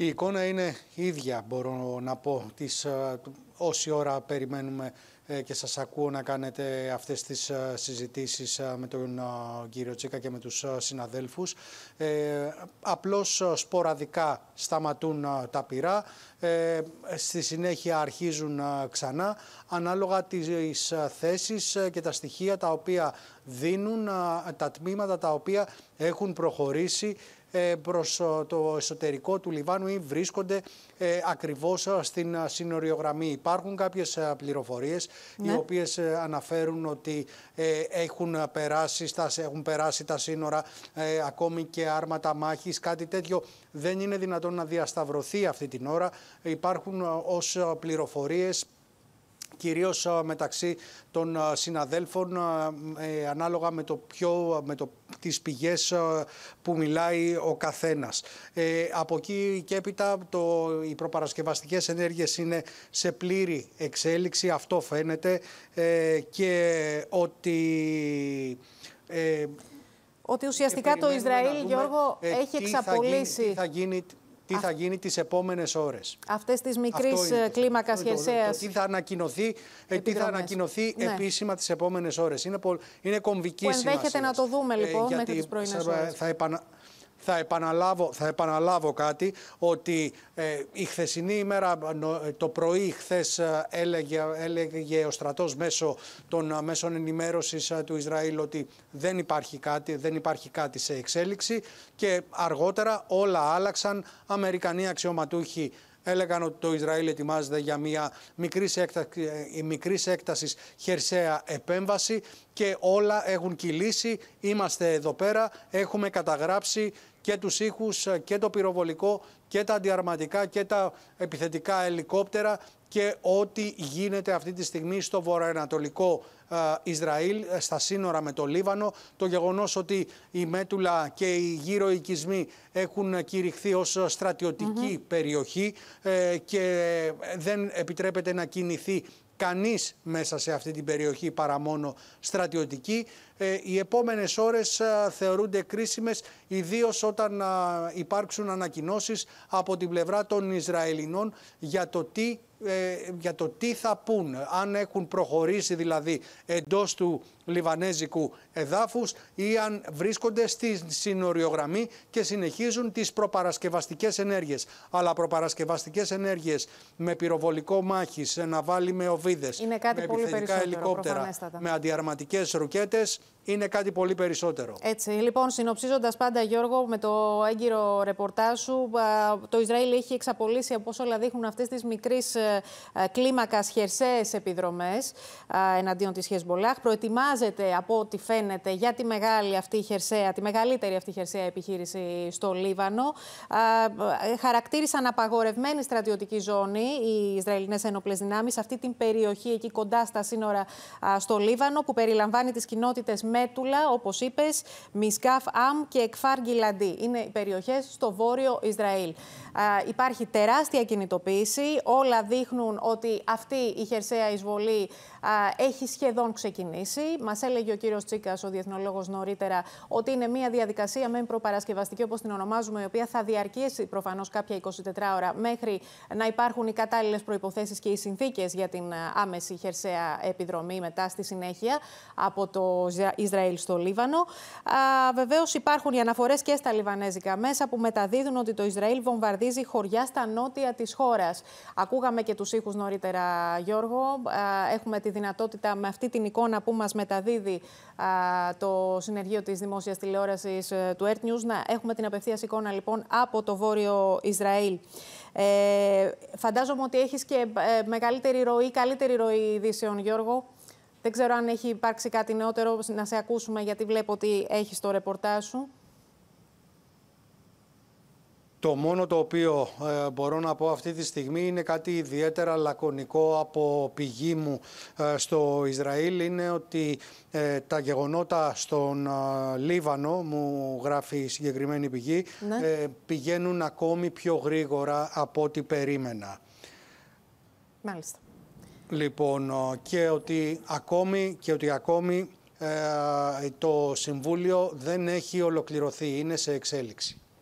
Η εικόνα είναι ίδια, μπορώ να πω, τις ε, όση ώρα περιμένουμε ε, και σας ακούω να κάνετε αυτές τις ε, συζητήσεις με τον κύριο Τσίκα και με τους συναδέλφους. Ε, απλώς σποραδικά σταματούν τα πυρά, ε, στη συνέχεια αρχίζουν ξανά, ανάλογα τις θέσεις και τα στοιχεία τα οποία δίνουν τα τμήματα τα οποία έχουν προχωρήσει ε, προς ε, το εσωτερικό του Λιβάνου ή βρίσκονται ε, ακριβώς στην συνοριογραμμή. Υπάρχουν κάποιες πληροφορίες οι ναι. οποίες αναφέρουν ότι έχουν περάσει, έχουν περάσει τα σύνορα ακόμη και άρματα μάχης. Κάτι τέτοιο δεν είναι δυνατόν να διασταυρωθεί αυτή την ώρα. Υπάρχουν ως πληροφορίες κυρίως μεταξύ των συναδέλφων ε, ανάλογα με το πιο με το, τις πηγές που μιλάει ο καθένας. Ε, από εκεί και έπειτα το, οι προπαρασκευαστικές ενέργειες είναι σε πλήρη εξέλιξη, αυτό φαίνεται ε, και ότι... Ε, ότι ουσιαστικά το Ισραήλ, Γιώργο, έχει εξαπολύσει τι θα γίνει τις επόμενες ώρες. Αυτές τις μικρής ε, κλίμακας χερσαίας Τι θα ανακοινωθεί, ε, τι θα ανακοινωθεί ναι. επίσημα τις επόμενες ώρες. Είναι, είναι κομβική που ενδέχεται σημασίας. να το δούμε ε, λοιπόν ε, μέχρι τις πρωινές ώρες. θα επανα θα επαναλάβω, θα επαναλάβω κάτι, ότι ε, η χθεσινή ημέρα, το πρωί χθες ε, έλεγε, έλεγε ο στρατός μέσω των ε, μέσων ενημέρωσης του Ισραήλ ότι δεν υπάρχει κάτι, δεν υπάρχει κάτι σε εξέλιξη και αργότερα όλα άλλαξαν. Αμερικανοί αξιωματούχοι έλεγαν ότι το Ισραήλ ετοιμάζεται για μια μικρής, έκτα... μικρής έκτασης χερσαία επέμβαση και όλα έχουν κυλήσει, είμαστε εδώ πέρα, έχουμε καταγράψει και τους ήχους ε, και το πυροβολικό και τα αντιαρματικά και τα επιθετικά ελικόπτερα και ό,τι γίνεται αυτή τη στιγμή στο βορειοανατολικό ε, Ισραήλ, ε, στα σύνορα με το Λίβανο. Το γεγονός ότι η Μέτουλα και οι γύρω οικισμοί έχουν κηρυχθεί ως στρατιωτική περιοχή και δεν επιτρέπεται να κινηθεί κανείς μέσα σε αυτή την περιοχή παρά μόνο στρατιωτική. Ε, οι επόμενες ώρες θεωρούνται κρίσιμες, ιδίως όταν υπάρξουν ανακοινώσεις από την πλευρά των Ισραηλινών για το τι ε, για το τι θα πούν, αν έχουν προχωρήσει δηλαδή εντός του λιβανέζικου εδάφους ή αν βρίσκονται στη συνοριογραμμή και συνεχίζουν τις προπαρασκευαστικές ενέργειες. Αλλά προπαρασκευαστικές ενέργειες με πυροβολικό μάχης να βάλει με οβίδες, με επιθετικά ελικόπτερα, με αντιαρματικές ρουκέτες, είναι κάτι πολύ περισσότερο. Έτσι. Λοιπόν, συνοψίζοντας πάντα, Γιώργο, με το έγκυρο ρεπορτάζ σου, το Ισραήλ έχει εξαπολύσει, όσο όλα δείχνουν, αυτές τις μικρή ε, ε, κλίμακας χερσαίες επιδρομές εναντίον της Χεσμολάχ. Προετοιμάζεται, από ό,τι φαίνεται, για τη μεγάλη αυτή χερσαία, τη μεγαλύτερη αυτή χερσαία επιχείρηση στο Λίβανο. Ε, χαρακτήρισαν απαγορευμένη στρατιωτική ζώνη οι Ισραηλινές ενόπλες δυνάμεις αυτή την περιοχή εκεί κοντά στα σύνορα στο Λίβανο, που περιλαμβάνει τις κοινότητες Μέτουλα, όπως είπες, Μισκάφ Αμ και Εκφάρ Γκυλαντή. Είναι οι περιοχές στο βόρειο Ισραήλ. Υπάρχει τεράστια κινητοποίηση. Όλα δείχνουν ότι αυτή η χερσαία εισβολή έχει σχεδόν ξεκινήσει. Μας έλεγε ο κύριος Τσίκας, ο διεθνολόγος, νωρίτερα, ότι είναι μια διαδικασία μεν προπαρασκευαστική, όπως την ονομάζουμε, η οποία θα διαρκέσει προφανώς κάποια 24 ώρα μέχρι να υπάρχουν οι κατάλληλες προποθέσει και οι συνθήκες για την άμεση χερσαία επιδρομή μετά στη συνέχεια από το Ισραήλ στο Λίβανο. Βεβαίως υπάρχουν οι αναφορές και στα λιβανέζικα μέσα που μεταδίδουν ότι το Ισραήλ βομβαρδίζει χωριά στα νότια της χώρας. Ακούγαμε και τους ήχους νωρίτερα, Γιώργο. Έχουμε τη δυνατότητα με αυτή την εικόνα που μας μεταδίδει το συνεργείο της δημόσιας τηλεόρασης ε, του Earth News να έχουμε την απευθείας εικόνα λοιπόν από το βόρειο Ισραήλ. Ε, φαντάζομαι ότι έχεις και ε, μεγαλύτερη ροή, καλύτερη ροή ειδήσεων, Γιώργο. Δεν ξέρω αν έχει υπάρξει κάτι νεότερο να σε ακούσουμε, γιατί βλέπω ότι έχεις το ρεπορτάζ σου. Το μόνο το οποίο ε, μπορώ να πω αυτή τη στιγμή είναι κάτι ιδιαίτερα λακωνικό από πηγή μου ε, στο Ισραήλ είναι ότι ε, τα γεγονότα στον Λίβανο, μου γράφει η συγκεκριμένη πηγή, ναι. πηγαίνουν ακόμη πιο γρήγορα από ό,τι περίμενα. Μάλιστα. Λοιπόν, ε, και ότι ακόμη, και ότι ακόμη ε, το Συμβούλιο δεν έχει ολοκληρωθεί, είναι σε εξέλιξη.